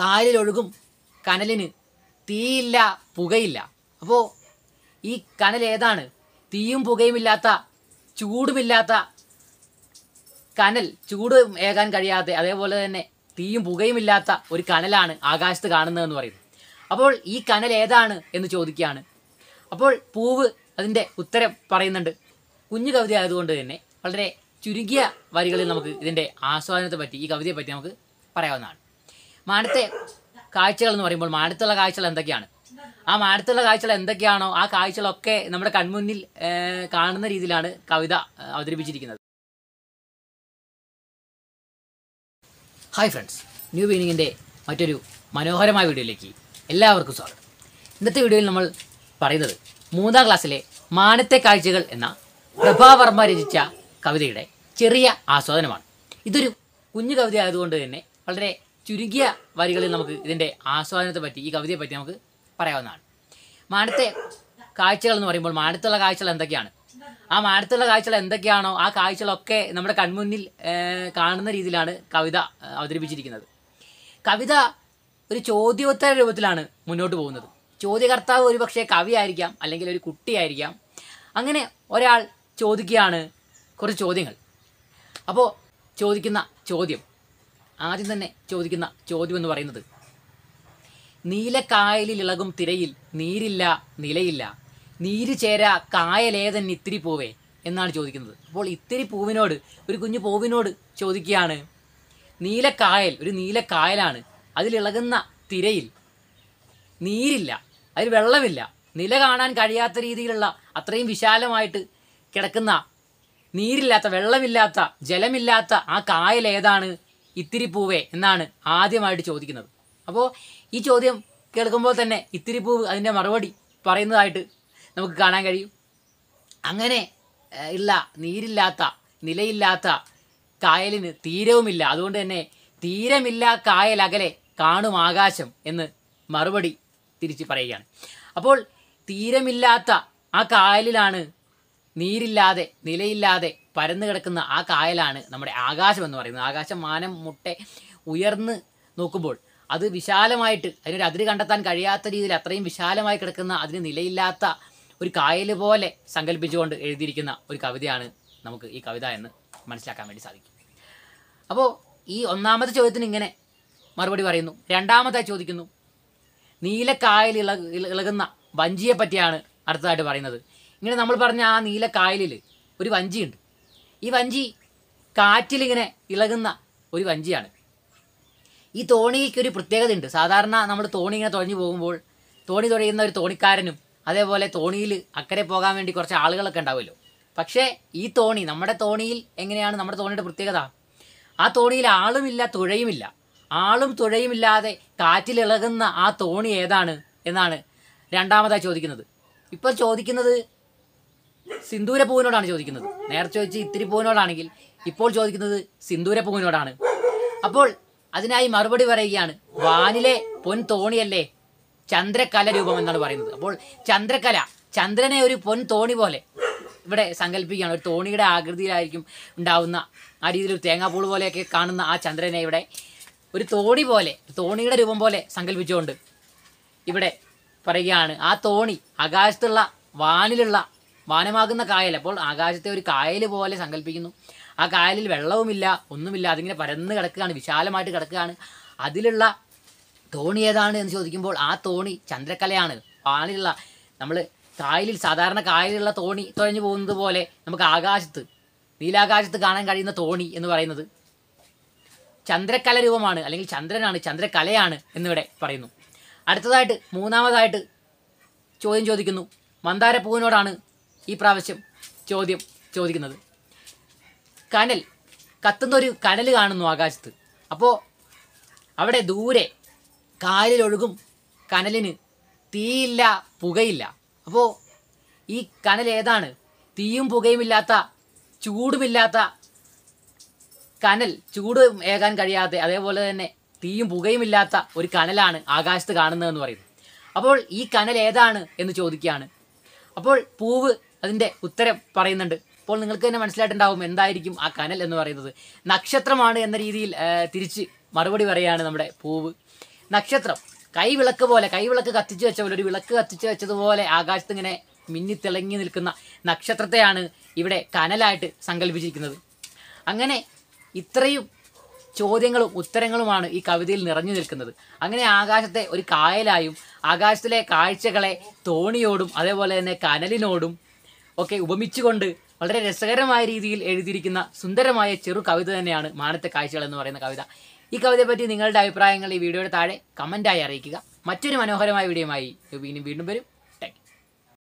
കാലിലൊഴുകും കനലിന് തീയില്ല പുകയില്ല അപ്പോൾ ഈ കനൽ ഏതാണ് തീയും പുകയുമില്ലാത്ത ചൂടുമില്ലാത്ത കനൽ ചൂട് ഏകാൻ കഴിയാതെ അതേപോലെ തന്നെ തീയും പുകയുമില്ലാത്ത ഒരു കനലാണ് ആകാശത്ത് കാണുന്നതെന്ന് പറയുന്നത് അപ്പോൾ ഈ കനൽ ഏതാണ് എന്ന് ചോദിക്കുകയാണ് അപ്പോൾ പൂവ് അതിൻ്റെ ഉത്തരം പറയുന്നുണ്ട് കുഞ്ഞു കവിത ആയതുകൊണ്ട് തന്നെ വളരെ ചുരുങ്ങിയ വരികളിൽ നമുക്ക് ഇതിൻ്റെ ആസ്വാദനത്തെ പറ്റി ഈ കവിതയെ പറ്റി നമുക്ക് പറയാവുന്നതാണ് മാനത്തെ കാഴ്ചകൾ എന്ന് പറയുമ്പോൾ മാനത്തുള്ള കാഴ്ചകൾ എന്തൊക്കെയാണ് ആ മാനത്തുള്ള കാഴ്ചകൾ എന്തൊക്കെയാണോ ആ കാഴ്ചകളൊക്കെ നമ്മുടെ കൺമുന്നിൽ കാണുന്ന രീതിയിലാണ് കവിത അവതരിപ്പിച്ചിരിക്കുന്നത് ഹായ് ഫ്രണ്ട്സ് ന്യൂ ബീനിങ്ങിൻ്റെ മറ്റൊരു മനോഹരമായ വീഡിയോയിലേക്ക് എല്ലാവർക്കും സ്വാഗതം ഇന്നത്തെ വീഡിയോയിൽ നമ്മൾ പറയുന്നത് മൂന്നാം ക്ലാസ്സിലെ മാനത്തെ കാഴ്ചകൾ എന്ന പ്രഭാവർമ്മ രചിച്ച കവിതയുടെ ചെറിയ ആസ്വാദനമാണ് ഇതൊരു കുഞ്ഞു കവിത ആയതുകൊണ്ട് തന്നെ വളരെ ചുരുങ്ങിയ വരികളിൽ നമുക്ക് ഇതിൻ്റെ ആസ്വാദനത്തെ പറ്റി ഈ കവിതയെ പറ്റി നമുക്ക് പറയാവുന്നതാണ് മാനത്തെ കാഴ്ചകൾ എന്ന് പറയുമ്പോൾ മാനത്തുള്ള കാഴ്ചകൾ എന്തൊക്കെയാണ് ആ മാനത്തുള്ള കാഴ്ചകൾ എന്തൊക്കെയാണോ ആ കാഴ്ചകളൊക്കെ നമ്മുടെ കൺമുന്നിൽ കാണുന്ന രീതിയിലാണ് കവിത അവതരിപ്പിച്ചിരിക്കുന്നത് കവിത ഒരു ചോദ്യോത്തര രൂപത്തിലാണ് മുന്നോട്ട് പോകുന്നത് ചോദ്യകർത്താവ് പക്ഷേ കവിയായിരിക്കാം അല്ലെങ്കിൽ ഒരു കുട്ടിയായിരിക്കാം അങ്ങനെ ഒരാൾ ചോദിക്കുകയാണ് കുറച്ച് ചോദ്യങ്ങൾ അപ്പോൾ ചോദിക്കുന്ന ചോദ്യം ആദ്യം തന്നെ ചോദിക്കുന്ന ചോദ്യം എന്ന് പറയുന്നത് നീലക്കായലിളകും തിരയിൽ നീരില്ല നിലയില്ല നീര് ചേര കായലേതൻ ഇത്തിരി പൂവേ എന്നാണ് ചോദിക്കുന്നത് അപ്പോൾ ഇത്തിരി പൂവിനോട് ഒരു കുഞ്ഞു പൂവിനോട് ചോദിക്കുകയാണ് നീലക്കായൽ ഒരു നീലക്കായലാണ് അതിലിളകുന്ന തിരയിൽ നീരില്ല അതിൽ വെള്ളമില്ല നില കാണാൻ കഴിയാത്ത രീതിയിലുള്ള അത്രയും വിശാലമായിട്ട് കിടക്കുന്ന നീരില്ലാത്ത വെള്ളമില്ലാത്ത ജലമില്ലാത്ത ആ കായൽ ഏതാണ് ഇത്തിരി പൂവേ എന്നാണ് ആദ്യമായിട്ട് ചോദിക്കുന്നത് അപ്പോൾ ഈ ചോദ്യം കേൾക്കുമ്പോൾ തന്നെ ഇത്തിരി പൂവ് അതിൻ്റെ മറുപടി പറയുന്നതായിട്ട് നമുക്ക് കാണാൻ കഴിയും അങ്ങനെ ഇല്ല നീരില്ലാത്ത നിലയില്ലാത്ത കായലിന് തീരവുമില്ല അതുകൊണ്ട് തന്നെ തീരമില്ല കായലകലെ കാണും ആകാശം എന്ന് മറുപടി തിരിച്ച് പറയുകയാണ് അപ്പോൾ തീരമില്ലാത്ത ആ കായലിലാണ് നീരില്ലാതെ നിലയില്ലാതെ പരന്നു കിടക്കുന്ന ആ കായലാണ് നമ്മുടെ ആകാശം എന്ന് പറയുന്നത് ആകാശം മാനം മുട്ടെ ഉയർന്ന് നോക്കുമ്പോൾ അത് വിശാലമായിട്ട് അതിനൊരു അതിര് കണ്ടെത്താൻ കഴിയാത്ത രീതിയിൽ അത്രയും വിശാലമായി കിടക്കുന്ന അതിന് നിലയില്ലാത്ത ഒരു കായൽ പോലെ സങ്കല്പിച്ചുകൊണ്ട് എഴുതിയിരിക്കുന്ന ഒരു കവിതയാണ് നമുക്ക് ഈ കവിത എന്ന് മനസ്സിലാക്കാൻ വേണ്ടി സാധിക്കും അപ്പോൾ ഈ ഒന്നാമത്തെ ചോദ്യത്തിന് ഇങ്ങനെ മറുപടി പറയുന്നു രണ്ടാമതായി ചോദിക്കുന്നു നീലക്കായൽ ഇള ഇളകുന്ന വഞ്ചിയെ പറ്റിയാണ് അടുത്തതായിട്ട് പറയുന്നത് ഇങ്ങനെ നമ്മൾ പറഞ്ഞ ആ നീലക്കായലിൽ ഒരു വഞ്ചിയുണ്ട് ഈ വഞ്ചി കാറ്റിലിങ്ങനെ ഇളകുന്ന ഒരു വഞ്ചിയാണ് ഈ തോണിക്ക് ഒരു പ്രത്യേകത ഉണ്ട് സാധാരണ നമ്മൾ തോണി ഇങ്ങനെ തുഴഞ്ഞു പോകുമ്പോൾ തോണി തുഴയുന്ന ഒരു തോണിക്കാരനും അതേപോലെ തോണിയിൽ അക്കരെ പോകാൻ വേണ്ടി കുറച്ച് ആളുകളൊക്കെ ഉണ്ടാവുമല്ലോ പക്ഷേ ഈ തോണി നമ്മുടെ തോണിയിൽ എങ്ങനെയാണ് നമ്മുടെ തോണിയുടെ പ്രത്യേകത ആ തോണിയിൽ ആളുമില്ല തുഴയുമില്ല ആളും തുഴയുമില്ലാതെ കാറ്റിലിളകുന്ന ആ തോണി ഏതാണ് എന്നാണ് രണ്ടാമതായി ചോദിക്കുന്നത് ഇപ്പോൾ ചോദിക്കുന്നത് സിന്ദൂര പൂവിനോടാണ് ചോദിക്കുന്നത് നേരത്തെ ചോദിച്ച് ഇത്തിരി പൂവിനോടാണെങ്കിൽ ഇപ്പോൾ ചോദിക്കുന്നത് സിന്ദൂര പൂവിനോടാണ് അപ്പോൾ അതിനായി മറുപടി പറയുകയാണ് വാനിലെ പൊൻ തോണിയല്ലേ ചന്ദ്രകല രൂപം എന്നാണ് പറയുന്നത് അപ്പോൾ ചന്ദ്രകല ചന്ദ്രനെ ഒരു പൊൻ തോണി പോലെ ഇവിടെ സങ്കല്പിക്കുകയാണ് ഒരു തോണിയുടെ ആകൃതിയിലായിരിക്കും ഉണ്ടാവുന്ന ആ രീതിയിൽ ഒരു തേങ്ങാപ്പൂൾ പോലെയൊക്കെ കാണുന്ന ആ ചന്ദ്രനെ ഇവിടെ ഒരു തോണി പോലെ തോണിയുടെ രൂപം പോലെ സങ്കല്പിച്ചുകൊണ്ട് ഇവിടെ പറയുകയാണ് ആ തോണി ആകാശത്തുള്ള വാനിലുള്ള വാനമാകുന്ന കായൽ അപ്പോൾ ആകാശത്തെ ഒരു കായൽ പോലെ സങ്കല്പിക്കുന്നു ആ കായലിൽ വെള്ളവുമില്ല ഒന്നുമില്ല അതിങ്ങനെ പരന്ന് കിടക്കുകയാണ് വിശാലമായിട്ട് കിടക്കുകയാണ് അതിലുള്ള തോണി ഏതാണ് എന്ന് ചോദിക്കുമ്പോൾ ആ തോണി ചന്ദ്രക്കലയാണ് വാനിലുള്ള നമ്മൾ കായലിൽ സാധാരണ കായലിലുള്ള തോണി തുഴഞ്ഞു പോകുന്നത് പോലെ നമുക്ക് ആകാശത്ത് നീലാകാശത്ത് കാണാൻ കഴിയുന്ന തോണി എന്ന് പറയുന്നത് ചന്ദ്രക്കല രൂപമാണ് അല്ലെങ്കിൽ ചന്ദ്രനാണ് ചന്ദ്രകലയാണ് എന്നിവിടെ പറയുന്നു അടുത്തതായിട്ട് മൂന്നാമതായിട്ട് ചോദ്യം ചോദിക്കുന്നു മന്ദാരപ്പൂവിനോടാണ് ഈ പ്രാവശ്യം ചോദ്യം ചോദിക്കുന്നത് കനൽ കത്തുന്ന ഒരു കനൽ കാണുന്നു ആകാശത്ത് അപ്പോൾ അവിടെ ദൂരെ കാലിലൊഴുകും കനലിന് തീയില്ല പുകയില്ല അപ്പോൾ ഈ കനൽ ഏതാണ് തീയും പുകയുമില്ലാത്ത ചൂടുമില്ലാത്ത കനൽ ചൂട് ഏകാൻ കഴിയാതെ അതേപോലെ തന്നെ തീയും പുകയുമില്ലാത്ത ഒരു കനലാണ് ആകാശത്ത് കാണുന്നതെന്ന് പറയുന്നത് അപ്പോൾ ഈ കനൽ ഏതാണ് എന്ന് ചോദിക്കുകയാണ് അപ്പോൾ പൂവ് അതിൻ്റെ ഉത്തരം പറയുന്നുണ്ട് അപ്പോൾ നിങ്ങൾക്ക് തന്നെ മനസ്സിലായിട്ടുണ്ടാവും എന്തായിരിക്കും ആ കനൽ എന്ന് പറയുന്നത് നക്ഷത്രമാണ് എന്ന രീതിയിൽ തിരിച്ച് മറുപടി പറയുകയാണ് നമ്മുടെ പൂവ് നക്ഷത്രം കൈവിളക്ക് പോലെ കൈവിളക്ക് കത്തിച്ച് വെച്ച പോലെ ഒരു വിളക്ക് കത്തിച്ച് വെച്ചതുപോലെ ആകാശത്ത് ഇങ്ങനെ മിന്നി തിളങ്ങി നിൽക്കുന്ന നക്ഷത്രത്തെയാണ് ഇവിടെ കനലായിട്ട് സങ്കല്പിച്ചിരിക്കുന്നത് അങ്ങനെ ഇത്രയും ചോദ്യങ്ങളും ഉത്തരങ്ങളുമാണ് ഈ കവിതയിൽ നിറഞ്ഞു നിൽക്കുന്നത് അങ്ങനെ ആകാശത്തെ ഒരു കായലായും ആകാശത്തിലെ കാഴ്ചകളെ തോണിയോടും അതേപോലെ തന്നെ കനലിനോടും ഒക്കെ ഉപമിച്ചുകൊണ്ട് വളരെ രസകരമായ രീതിയിൽ എഴുതിയിരിക്കുന്ന സുന്ദരമായ ചെറു കവിത തന്നെയാണ് മാനത്തെ കാഴ്ചകൾ എന്ന് പറയുന്ന കവിത ഈ കവിതയെ പറ്റി നിങ്ങളുടെ അഭിപ്രായങ്ങൾ ഈ വീഡിയോയുടെ താഴെ കമൻറ്റായി അറിയിക്കുക മറ്റൊരു മനോഹരമായ വീഡിയോയുമായി വീണ്ടും വീണ്ടും വരും